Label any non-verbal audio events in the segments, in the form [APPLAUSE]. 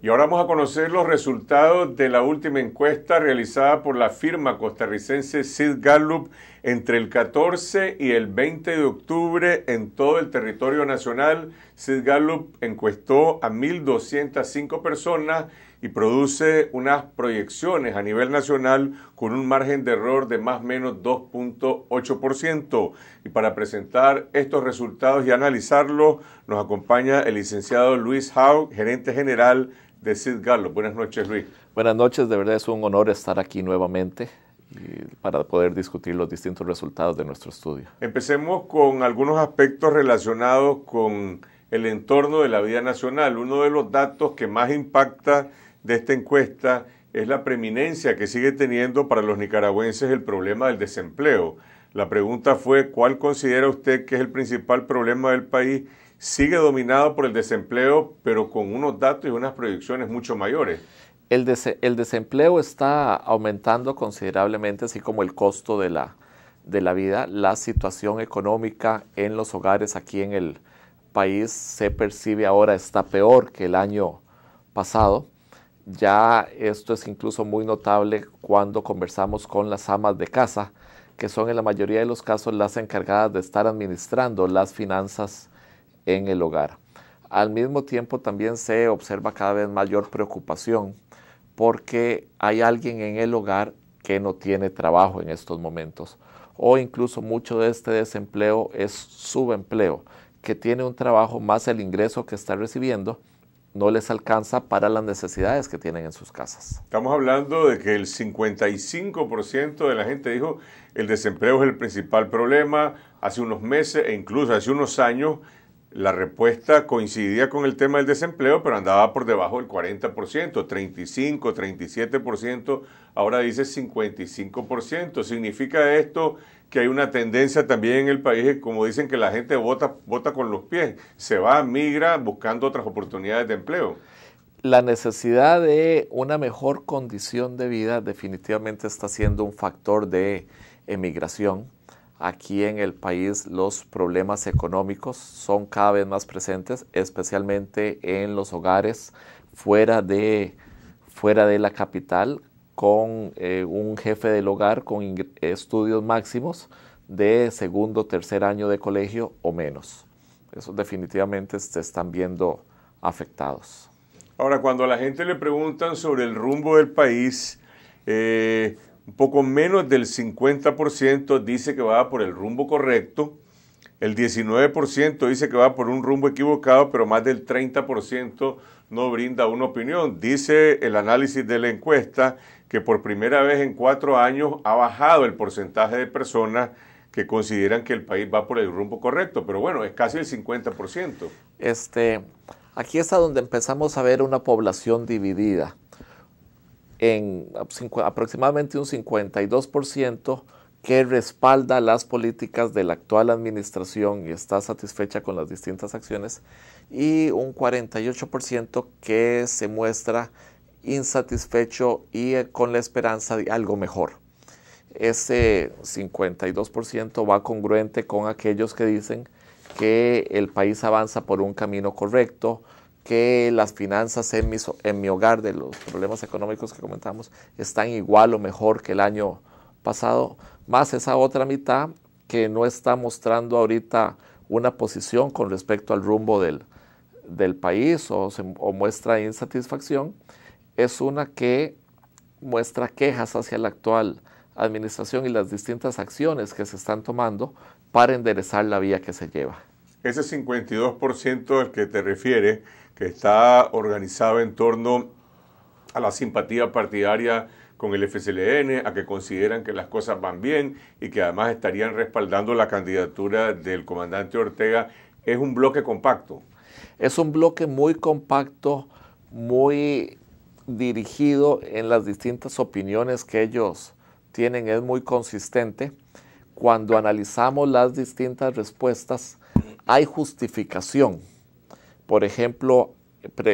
Y ahora vamos a conocer los resultados de la última encuesta realizada por la firma costarricense Sid Gallup entre el 14 y el 20 de octubre en todo el territorio nacional. Sid Gallup encuestó a 1.205 personas y produce unas proyecciones a nivel nacional con un margen de error de más o menos 2.8%. Y para presentar estos resultados y analizarlos, nos acompaña el licenciado Luis Hau, gerente general de Sid Gallo. Buenas noches, Luis. Buenas noches, de verdad es un honor estar aquí nuevamente para poder discutir los distintos resultados de nuestro estudio. Empecemos con algunos aspectos relacionados con el entorno de la vida nacional. Uno de los datos que más impacta de esta encuesta es la preeminencia que sigue teniendo para los nicaragüenses el problema del desempleo. La pregunta fue, ¿cuál considera usted que es el principal problema del país? sigue dominado por el desempleo, pero con unos datos y unas proyecciones mucho mayores. El, el desempleo está aumentando considerablemente, así como el costo de la, de la vida. La situación económica en los hogares aquí en el país se percibe ahora está peor que el año pasado. Ya esto es incluso muy notable cuando conversamos con las amas de casa, que son en la mayoría de los casos las encargadas de estar administrando las finanzas en el hogar. Al mismo tiempo también se observa cada vez mayor preocupación porque hay alguien en el hogar que no tiene trabajo en estos momentos o incluso mucho de este desempleo es subempleo, que tiene un trabajo más el ingreso que está recibiendo no les alcanza para las necesidades que tienen en sus casas. Estamos hablando de que el 55% de la gente dijo el desempleo es el principal problema. Hace unos meses e incluso hace unos años la respuesta coincidía con el tema del desempleo, pero andaba por debajo del 40%, 35, 37%, ahora dice 55%. ¿Significa esto que hay una tendencia también en el país, como dicen que la gente vota, vota con los pies, se va, migra buscando otras oportunidades de empleo? La necesidad de una mejor condición de vida definitivamente está siendo un factor de emigración Aquí en el país los problemas económicos son cada vez más presentes, especialmente en los hogares fuera de, fuera de la capital, con eh, un jefe del hogar con estudios máximos de segundo, tercer año de colegio o menos. Eso definitivamente se están viendo afectados. Ahora, cuando a la gente le preguntan sobre el rumbo del país, eh, un poco menos del 50% dice que va por el rumbo correcto, el 19% dice que va por un rumbo equivocado, pero más del 30% no brinda una opinión. Dice el análisis de la encuesta que por primera vez en cuatro años ha bajado el porcentaje de personas que consideran que el país va por el rumbo correcto, pero bueno, es casi el 50%. Este, aquí está donde empezamos a ver una población dividida en aproximadamente un 52% que respalda las políticas de la actual administración y está satisfecha con las distintas acciones y un 48% que se muestra insatisfecho y eh, con la esperanza de algo mejor. Ese 52% va congruente con aquellos que dicen que el país avanza por un camino correcto, que las finanzas en, en mi hogar de los problemas económicos que comentamos están igual o mejor que el año pasado, más esa otra mitad que no está mostrando ahorita una posición con respecto al rumbo del, del país o, o muestra insatisfacción, es una que muestra quejas hacia la actual administración y las distintas acciones que se están tomando para enderezar la vía que se lleva. Ese 52% al que te refiere que está organizado en torno a la simpatía partidaria con el FCLN, a que consideran que las cosas van bien y que además estarían respaldando la candidatura del comandante Ortega, es un bloque compacto. Es un bloque muy compacto, muy dirigido en las distintas opiniones que ellos tienen, es muy consistente. Cuando analizamos las distintas respuestas, hay justificación por ejemplo,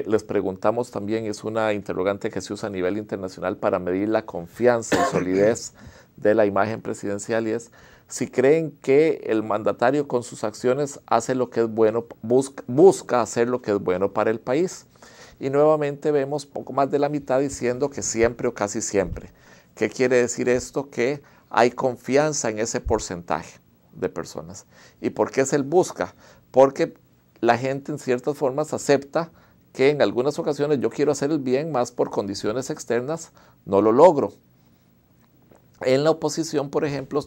les preguntamos también, es una interrogante que se usa a nivel internacional para medir la confianza y [COUGHS] solidez de la imagen presidencial y es si creen que el mandatario con sus acciones hace lo que es bueno, busca, busca hacer lo que es bueno para el país. Y nuevamente vemos poco más de la mitad diciendo que siempre o casi siempre. ¿Qué quiere decir esto? Que hay confianza en ese porcentaje de personas. ¿Y por qué es el busca? Porque la gente en ciertas formas acepta que en algunas ocasiones yo quiero hacer el bien, más por condiciones externas no lo logro. En la oposición, por ejemplo,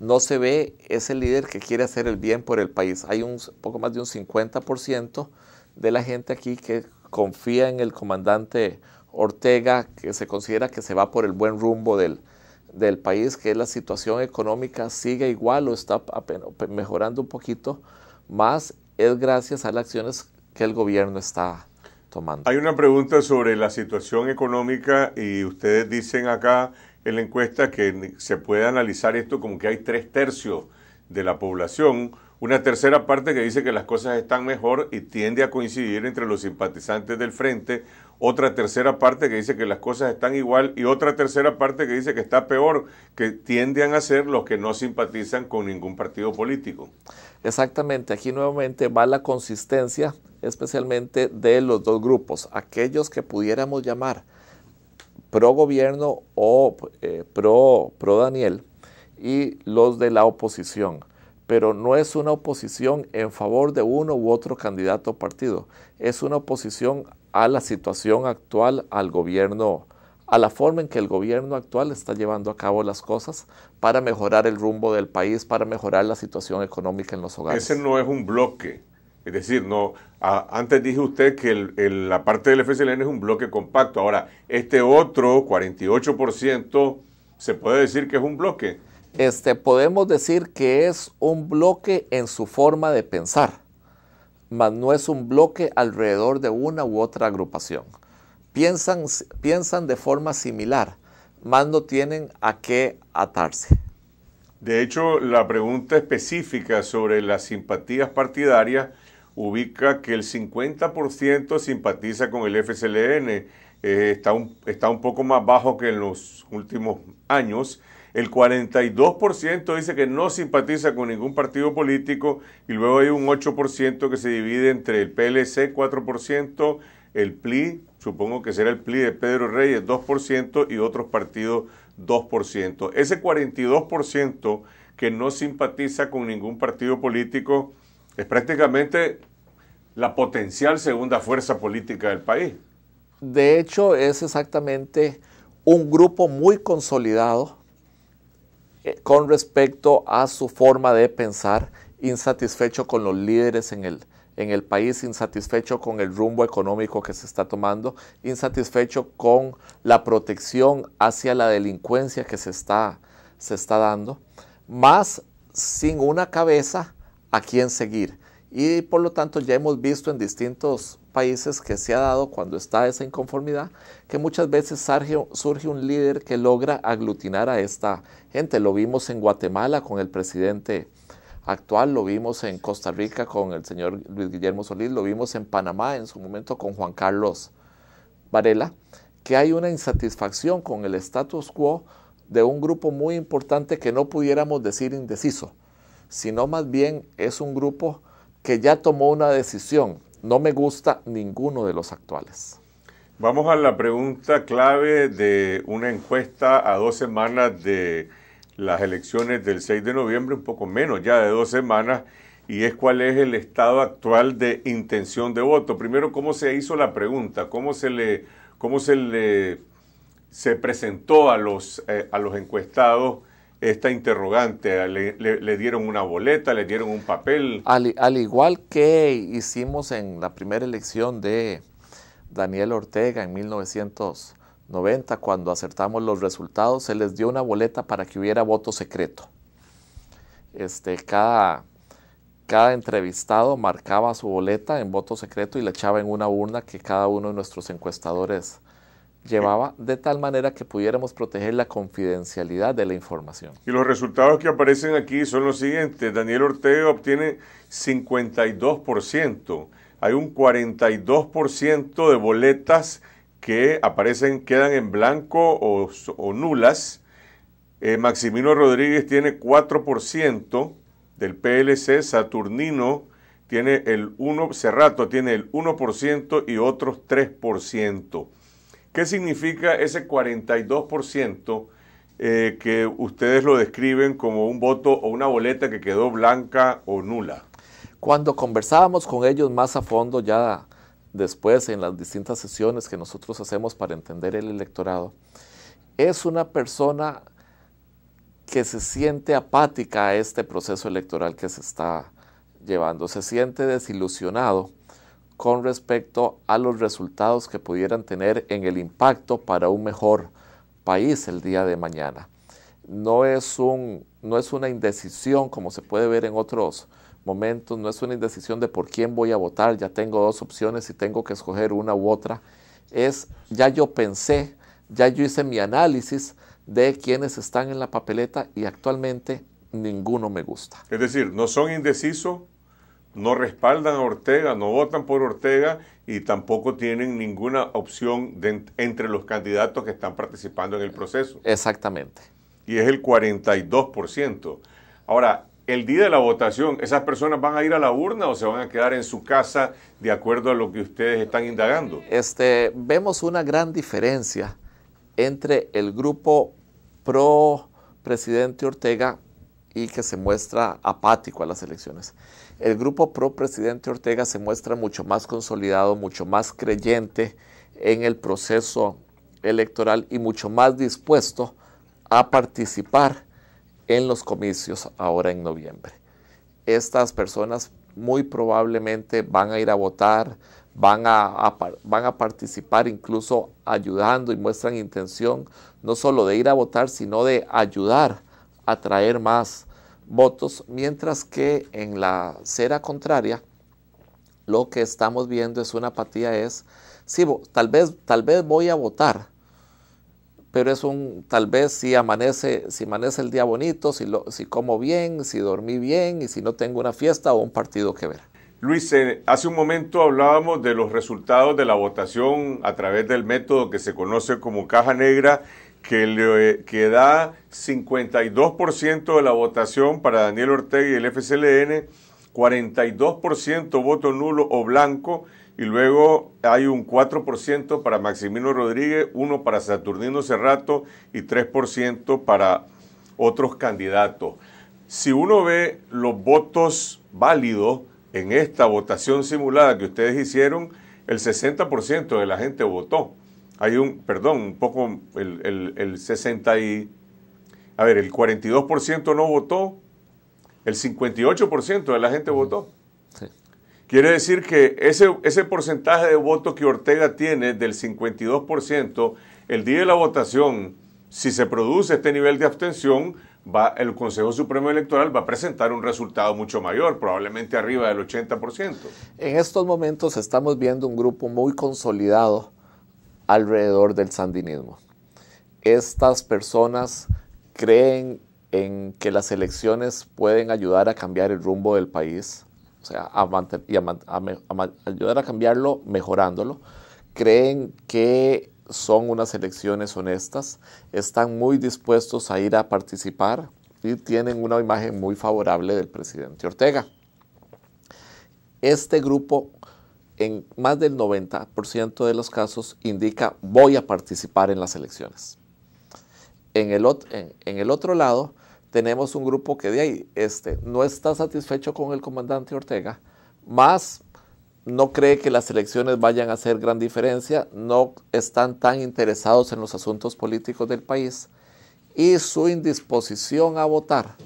no se ve ese líder que quiere hacer el bien por el país. Hay un poco más de un 50% de la gente aquí que confía en el comandante Ortega, que se considera que se va por el buen rumbo del, país, que la situación económica sigue igual o está mejorando un poquito, más es gracias a las acciones que el gobierno está tomando. Hay una pregunta sobre la situación económica y ustedes dicen acá en la encuesta que se puede analizar esto como que hay tres tercios de la población, una tercera parte que dice que las cosas están mejor y tiende a coincidir entre los simpatizantes del frente, otra tercera parte que dice que las cosas están igual y otra tercera parte que dice que está peor, que tienden a ser los que no simpatizan con ningún partido político. Exactamente, aquí nuevamente va la consistencia especialmente de los dos grupos, aquellos que pudiéramos llamar pro gobierno o pro, eh, pro Daniel y los de la oposición pero no es una oposición en favor de uno u otro candidato o partido, es una oposición a la situación actual, al gobierno, a la forma en que el gobierno actual está llevando a cabo las cosas para mejorar el rumbo del país, para mejorar la situación económica en los hogares. Ese no es un bloque. Es decir, no, antes dije usted que la parte del FSLN es un bloque compacto. Ahora, este otro 48% se puede decir que es un bloque. Este, podemos decir que es un bloque en su forma de pensar mas no es un bloque alrededor de una u otra agrupación. Piensan, piensan de forma similar, mas no tienen a qué atarse. De hecho, la pregunta específica sobre las simpatías partidarias ubica que el 50% simpatiza con el FCLN. Eh, está, un, está un poco más bajo que en los últimos años. El 42% dice que no simpatiza con ningún partido político y luego hay un 8% que se divide entre el PLC 4%, el PLI, supongo que será el PLI de Pedro Reyes 2% y otros partidos 2%. Ese 42% que no simpatiza con ningún partido político es prácticamente la potencial segunda fuerza política del país. De hecho, es exactamente un grupo muy consolidado eh, con respecto a su forma de pensar, insatisfecho con los líderes en el, en el país, insatisfecho con el rumbo económico que se está tomando, insatisfecho con la protección hacia la delincuencia que se está, se está dando, más sin una cabeza a quien seguir. Y por lo tanto ya hemos visto en distintos países que se ha dado cuando está esa inconformidad, que muchas veces surge, un líder que logra aglutinar a esta gente. Lo vimos en Guatemala con el presidente actual, lo vimos en Costa Rica con el señor Luis Guillermo Solís, lo vimos en Panamá en su momento con Juan Carlos Varela, que hay una insatisfacción con el status quo de un grupo muy importante que no pudiéramos decir indeciso, sino más bien es un grupo que ya tomó una decisión. No me gusta ninguno de los actuales. Vamos a la pregunta clave de una encuesta a dos semanas de las elecciones del 6 de noviembre, un poco menos ya de dos semanas, y es cuál es el estado actual de intención de voto. Primero, ¿cómo se hizo la pregunta? ¿Cómo se le, se le se presentó a los, eh, a los encuestados esta interrogante? ¿Le, le, dieron una boleta? ¿Le dieron un papel? Al, igual que hicimos en la primera elección de Daniel Ortega en 1990, cuando acertamos los resultados, se les dio una boleta para que hubiera voto secreto. Este, cada, cada entrevistado marcaba su boleta en voto secreto y la echaba en una urna que cada uno de nuestros encuestadores llevaba de tal manera que pudiéramos proteger la confidencialidad de la información. Y los resultados que aparecen aquí son los siguientes. Daniel Ortega obtiene 52%. Hay un 42% de boletas que aparecen, quedan en blanco o, nulas. Eh, Maximino Rodríguez tiene 4% del PLC, Saturnino tiene el 1, Cerrato tiene el 1% y otros 3%. ¿Qué significa ese 42% eh, que ustedes lo describen como un voto o una boleta que quedó blanca o nula? Cuando conversábamos con ellos más a fondo, ya después en las distintas sesiones que nosotros hacemos para entender el electorado, es una persona que se siente apática a este proceso electoral que se está llevando, se siente desilusionado con respecto a los resultados que pudieran tener en el impacto para un mejor país el día de mañana. No es, un, no es una indecisión como se puede ver en otros momentos, no es una indecisión de por quién voy a votar, ya tengo dos opciones y tengo que escoger una u otra. Es, ya yo pensé, ya yo hice mi análisis de quienes están en la papeleta y actualmente ninguno me gusta. Es decir, no son indecisos no respaldan a Ortega, no votan por Ortega y tampoco tienen ninguna opción entre los candidatos que están participando en el proceso. Exactamente. Y es el 42%. Ahora, el día de la votación, ¿esas personas van a ir a la urna o se van a quedar en su casa de acuerdo a lo que ustedes están indagando? Este, vemos una gran diferencia entre el grupo pro presidente Ortega y que se muestra apático a las elecciones. El grupo pro presidente Ortega se muestra mucho más consolidado, mucho más creyente en el proceso electoral y mucho más dispuesto a participar en los comicios ahora en noviembre. Estas personas muy probablemente van a ir a votar, van a, van a participar incluso ayudando y muestran intención no solo de ir a votar, sino de ayudar atraer más votos, mientras que en la cera contraria lo que estamos viendo es una apatía, es, sí, tal vez, tal vez voy a votar, pero es un, tal vez si amanece, si amanece el día bonito, si, lo, si como bien, si dormí bien y si no tengo una fiesta o un partido que ver. Luis, eh, hace un momento hablábamos de los resultados de la votación a través del método que se conoce como caja negra que, le, eh, da 52% de la votación para Daniel Ortega y el FCLN, 42% voto nulo o blanco, y luego hay un 4% para Maximino Rodríguez, uno para Saturnino Cerrato y 3% para otros candidatos. Si uno ve los votos válidos en esta votación simulada que ustedes hicieron, el 60% de la gente votó hay un, perdón, un poco, el, el, 60 y, a ver, el 42% no votó, el 58% de la gente votó. Quiere decir que ese, ese porcentaje de voto que Ortega tiene del 52%, el día de la votación, si se produce este nivel de abstención, va, el Consejo Supremo Electoral va a presentar un resultado mucho mayor, probablemente arriba del 80%. En estos momentos estamos viendo un grupo muy consolidado alrededor del sandinismo. Estas personas creen en que las elecciones pueden ayudar a cambiar el rumbo del país, o sea, ayudar a cambiarlo mejorándolo. Creen que son unas elecciones honestas, están muy dispuestos a ir a participar y tienen una imagen muy favorable del presidente Ortega. Este grupo en más del 90% de los casos indica voy a participar en las elecciones. En el, otro lado, tenemos un grupo que de ahí este, no está satisfecho con el comandante Ortega, más no cree que las elecciones vayan a hacer gran diferencia, no están tan interesados en los asuntos políticos del país y su indisposición a votar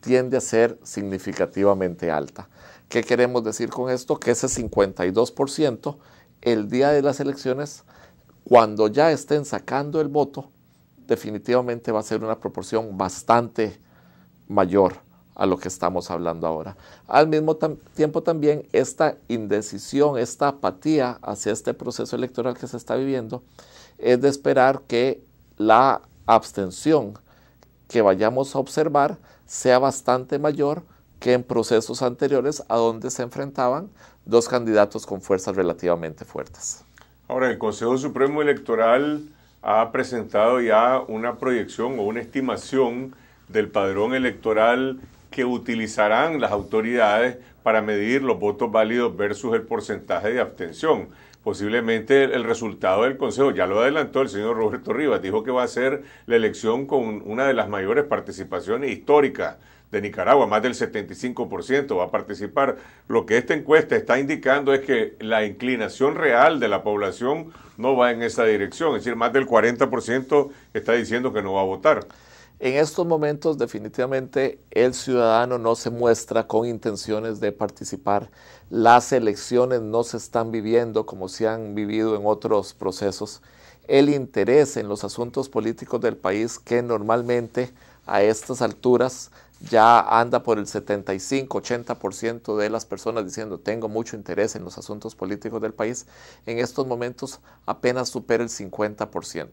tiende a ser significativamente alta. ¿Qué queremos decir con esto? Que ese 52% el día de las elecciones, cuando ya estén sacando el voto, definitivamente va a ser una proporción bastante mayor a lo que estamos hablando ahora. Al mismo tiempo también esta indecisión, esta apatía hacia este proceso electoral que se está viviendo, es de esperar que la abstención que vayamos a observar sea bastante mayor que en procesos anteriores a donde se enfrentaban dos candidatos con fuerzas relativamente fuertes. Ahora, el Consejo Supremo Electoral ha presentado ya una proyección o una estimación del padrón electoral que utilizarán las autoridades para medir los votos válidos versus el porcentaje de abstención. Posiblemente el resultado del Consejo, ya lo adelantó el señor Roberto Rivas, dijo que va a ser la elección con una de las mayores participaciones históricas de Nicaragua, más del 75% va a participar. Lo que esta encuesta está indicando es que la inclinación real de la población no va en esa dirección, es decir, más del 40% está diciendo que no va a votar. En estos momentos definitivamente el ciudadano no se muestra con intenciones de participar. Las elecciones no se están viviendo como se han vivido en otros procesos. El interés en los asuntos políticos del país que normalmente a estas alturas ya anda por el 75-80% de las personas diciendo tengo mucho interés en los asuntos políticos del país, en estos momentos apenas supera el 50%.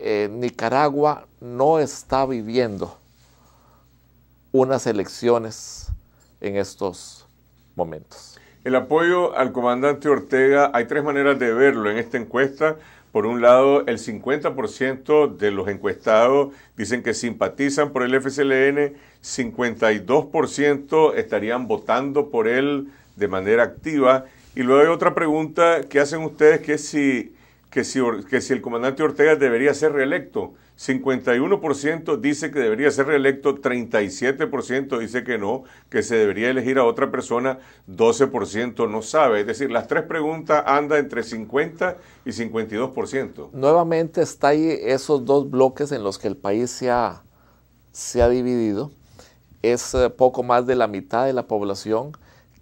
Eh, Nicaragua no está viviendo unas elecciones en estos momentos. El apoyo al comandante Ortega, hay tres maneras de verlo en esta encuesta. Por un lado, el 50% de los encuestados dicen que simpatizan por el FCLN, 52% estarían votando por él de manera activa. Y luego hay otra pregunta que hacen ustedes que si que si, el comandante Ortega debería ser reelecto. 51% dice que debería ser reelecto, 37% dice que no, que se debería elegir a otra persona, 12% no sabe. Es decir, las tres preguntas andan entre 50 y 52%. Nuevamente está ahí esos dos bloques en los que el país se ha, se ha dividido. Es eh, poco más de la mitad de la población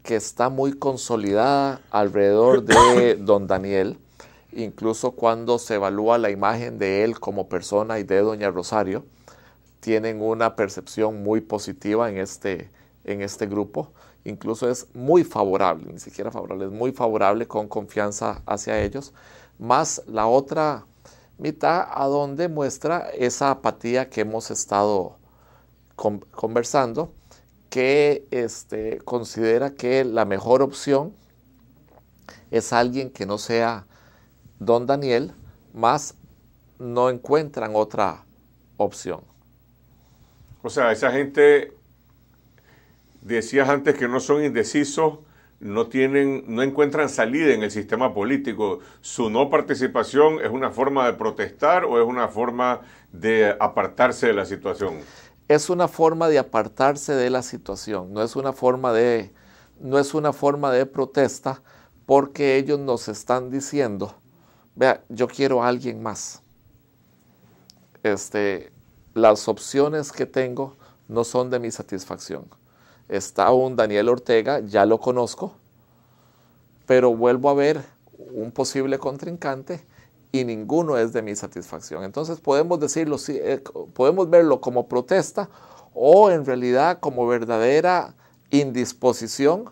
que está muy consolidada alrededor de don Daniel incluso cuando se evalúa la imagen de él como persona y de Doña Rosario, tienen una percepción muy positiva en este, en este grupo. Incluso es muy favorable, ni siquiera favorable, es muy favorable con confianza hacia ellos. Más la otra mitad a donde muestra esa apatía que hemos estado conversando, que este, considera que la mejor opción es alguien que no sea don Daniel, más no encuentran otra opción. O sea, esa gente, decías antes que no son indecisos, no tienen, no encuentran salida en el sistema político. Su no participación es una forma de protestar o es una forma de apartarse de la situación. Es una forma de apartarse de la situación, no es una forma de, no es una forma de protesta, porque ellos nos están diciendo vea, yo quiero a alguien más. Este, las opciones que tengo no son de mi satisfacción. Está un Daniel Ortega, ya lo conozco, pero vuelvo a ver un posible contrincante y ninguno es de mi satisfacción. Entonces podemos decirlo, eh, podemos verlo como protesta o en realidad como verdadera indisposición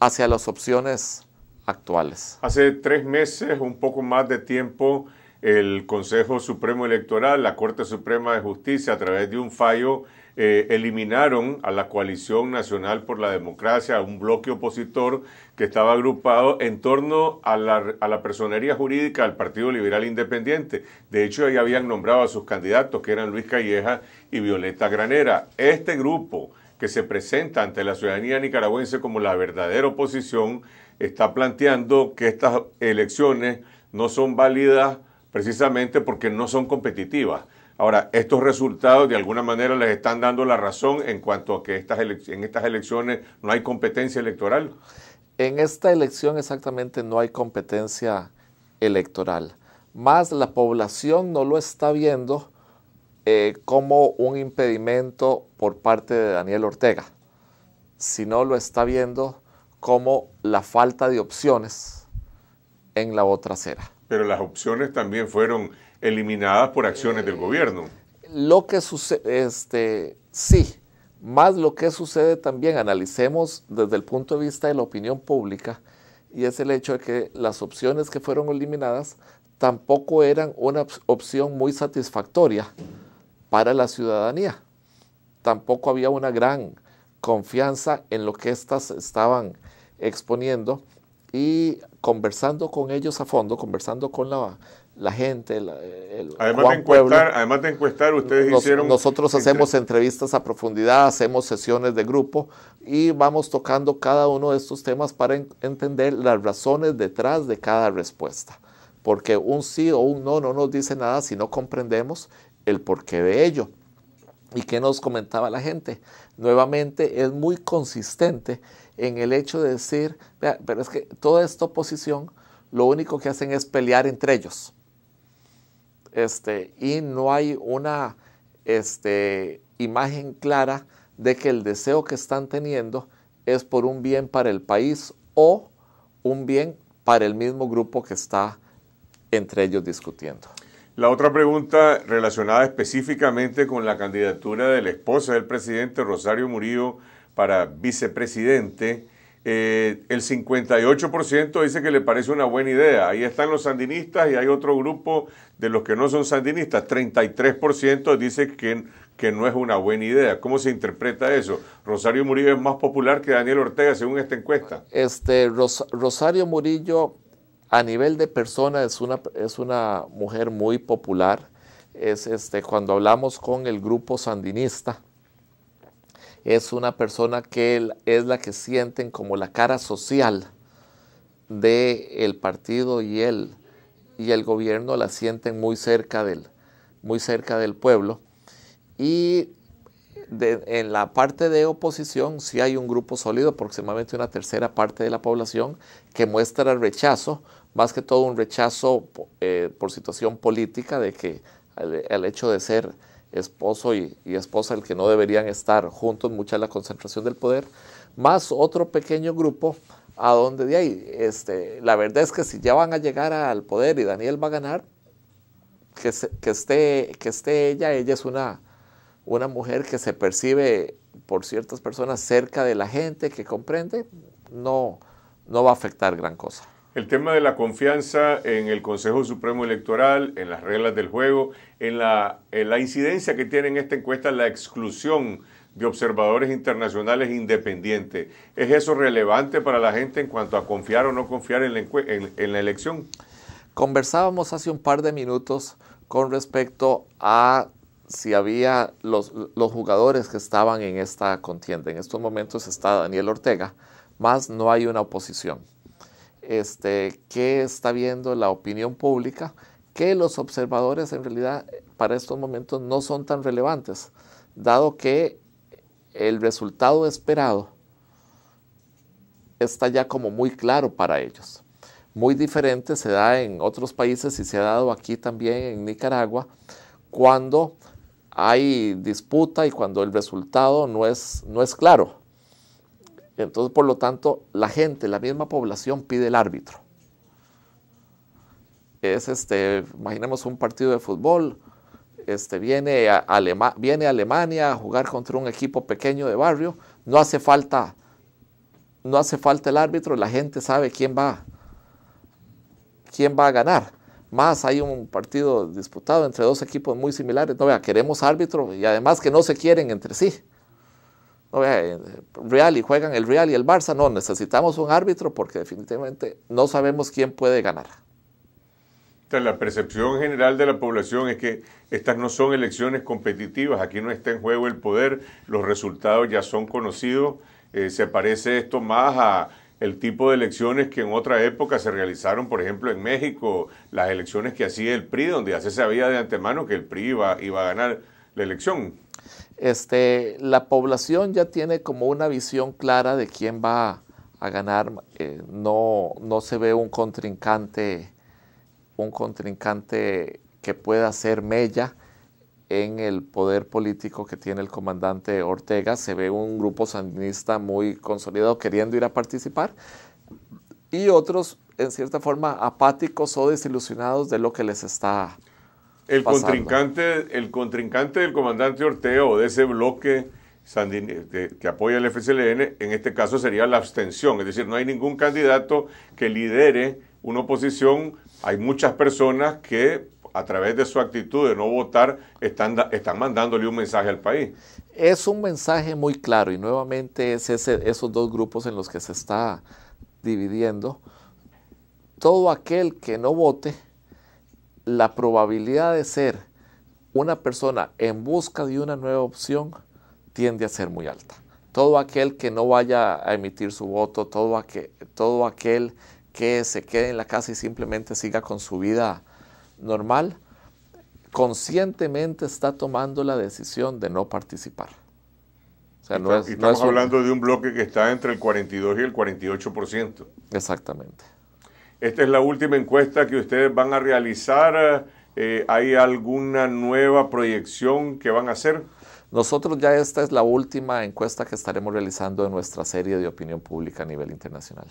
hacia las opciones actuales. Hace tres meses, un poco más de tiempo, el Consejo Supremo Electoral, la Corte Suprema de Justicia, a través de un fallo, eh, eliminaron a la Coalición Nacional por la Democracia, un bloque opositor que estaba agrupado en torno a la, personería jurídica del Partido Liberal Independiente. De hecho, ya habían nombrado a sus candidatos, que eran Luis Calleja y Violeta Granera. Este grupo que se presenta ante la ciudadanía nicaragüense como la verdadera oposición, está planteando que estas elecciones no son válidas precisamente porque no son competitivas. Ahora, estos resultados de alguna manera les están dando la razón en cuanto a que estas en estas elecciones no hay competencia electoral. En esta elección exactamente no hay competencia electoral, más la población no lo está viendo eh, como un impedimento por parte de Daniel Ortega, sino lo está viendo como la falta de opciones en la otra acera. Pero las opciones también fueron eliminadas por acciones del gobierno. Lo que sucede, este, sí, más lo que sucede también, analicemos desde el punto de vista de la opinión pública, y es el hecho de que las opciones que fueron eliminadas tampoco eran una opción muy satisfactoria para la ciudadanía. Tampoco había una gran confianza en lo que éstas estaban exponiendo y conversando con ellos a fondo, conversando con la, gente, además de encuestar, ustedes hicieron nosotros hacemos entrevistas a profundidad, hacemos sesiones de grupo y vamos tocando cada uno de estos temas para entender las razones detrás de cada respuesta, porque un sí o un no no nos dice nada si no comprendemos el porqué de ello. ¿Y qué nos comentaba la gente? Nuevamente es muy consistente en el hecho de decir, pero es que toda esta oposición lo único que hacen es pelear entre ellos. Este, y no hay una este, imagen clara de que el deseo que están teniendo es por un bien para el país o un bien para el mismo grupo que está entre ellos discutiendo. La otra pregunta relacionada específicamente con la candidatura de la esposa del presidente Rosario Murillo para vicepresidente. Eh, el 58% dice que le parece una buena idea. Ahí están los sandinistas y hay otro grupo de los que no son sandinistas. 33% dice que, que no es una buena idea. ¿Cómo se interpreta eso? Rosario Murillo es más popular que Daniel Ortega según esta encuesta. Este, Rosario Murillo a nivel de persona es una, es una mujer muy popular. Es este, cuando hablamos con el grupo sandinista, es una persona que es la que sienten como la cara social del el partido y él y el gobierno la sienten muy cerca del, muy cerca del pueblo. Y en la parte de oposición sí hay un grupo sólido, aproximadamente una tercera parte de la población, que muestra rechazo, más que todo un rechazo eh, por situación política de que el hecho de ser esposo y, esposa el que no deberían estar juntos, mucha la concentración del poder, más otro pequeño grupo a donde de ahí, este, la verdad es que si ya van a llegar al poder y Daniel va a ganar, que, que, esté, que esté ella, ella es una, una mujer que se percibe por ciertas personas cerca de la gente, que comprende, no, no va a afectar gran cosa. El tema de la confianza en el Consejo Supremo Electoral, en las reglas del juego, en la, incidencia que tiene en esta encuesta la exclusión de observadores internacionales independientes. ¿Es eso relevante para la gente en cuanto a confiar o no confiar en la, elección? Conversábamos hace un par de minutos con respecto a si había los, los jugadores que estaban en esta contienda. En estos momentos está Daniel Ortega, más no hay una oposición. Este, qué está viendo la opinión pública, que los observadores en realidad eh, para estos momentos no son tan relevantes, dado que el resultado esperado está ya como muy claro para ellos. Muy diferente se da en otros países y se ha dado aquí también en Nicaragua, cuando hay disputa y cuando el resultado es, no es claro. Entonces, por lo tanto, la gente, la misma población pide el árbitro. Es este, imaginemos un partido de fútbol, este, viene, a viene Alemania a jugar contra un equipo pequeño de barrio, no hace falta, no hace falta el árbitro, la gente sabe quién va, quién va a ganar. Más hay un partido disputado entre dos equipos muy similares. No vea, queremos árbitro y además que no se quieren entre sí. Eh, Real y juegan el Real y el Barça, no, necesitamos un árbitro porque definitivamente no sabemos quién puede ganar. La percepción general de la población es que estas no son elecciones competitivas, aquí no está en juego el poder, los resultados ya son conocidos, eh, se parece esto más a el tipo de elecciones que en otra época se realizaron, por ejemplo, en México, las elecciones que hacía el PRI, donde ya se sabía de antemano que el PRI iba a ganar la elección. Este, la población ya tiene como una visión clara de quién va a, ganar. Eh, no, no se ve un contrincante, un contrincante que pueda ser mella en el poder político que tiene el comandante Ortega. Se ve un grupo sandinista muy consolidado queriendo ir a participar y otros, en cierta forma, apáticos o desilusionados de lo que les está el contrincante, el contrincante del comandante Orteo o de ese bloque que apoya el FCLN, en este caso sería la abstención, es decir, no hay ningún candidato que lidere una oposición, hay muchas personas que a través de su actitud de no votar están, mandándole un mensaje al país. Es un mensaje muy claro y nuevamente es esos dos grupos en los que se está dividiendo. Todo aquel que no vote la probabilidad de ser una persona en busca de una nueva opción tiende a ser muy alta. Todo aquel que no vaya a emitir su voto, todo, aquel, todo aquel que se quede en la casa y simplemente siga con su vida normal, conscientemente está tomando la decisión de no participar. estamos hablando de un bloque que está entre el 42 y el 48%. Exactamente. Esta es la última encuesta que ustedes van a realizar. Eh, ¿Hay alguna nueva proyección que van a hacer? Nosotros ya esta es la última encuesta que estaremos realizando en nuestra serie de opinión pública a nivel internacional.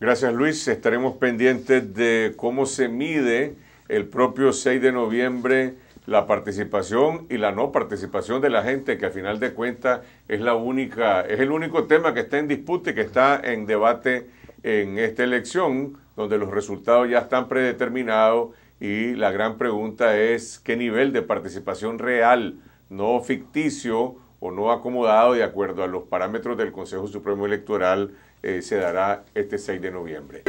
Gracias Luis, estaremos pendientes de cómo se mide el propio 6 de noviembre la participación y la no participación de la gente, que al final de cuentas es la única, es el único tema que está en disputa y que está en debate en esta elección, donde los resultados ya están predeterminados y la gran pregunta es qué nivel de participación real, no ficticio o no acomodado de acuerdo a los parámetros del Consejo Supremo Electoral, eh, se dará este 6 de noviembre.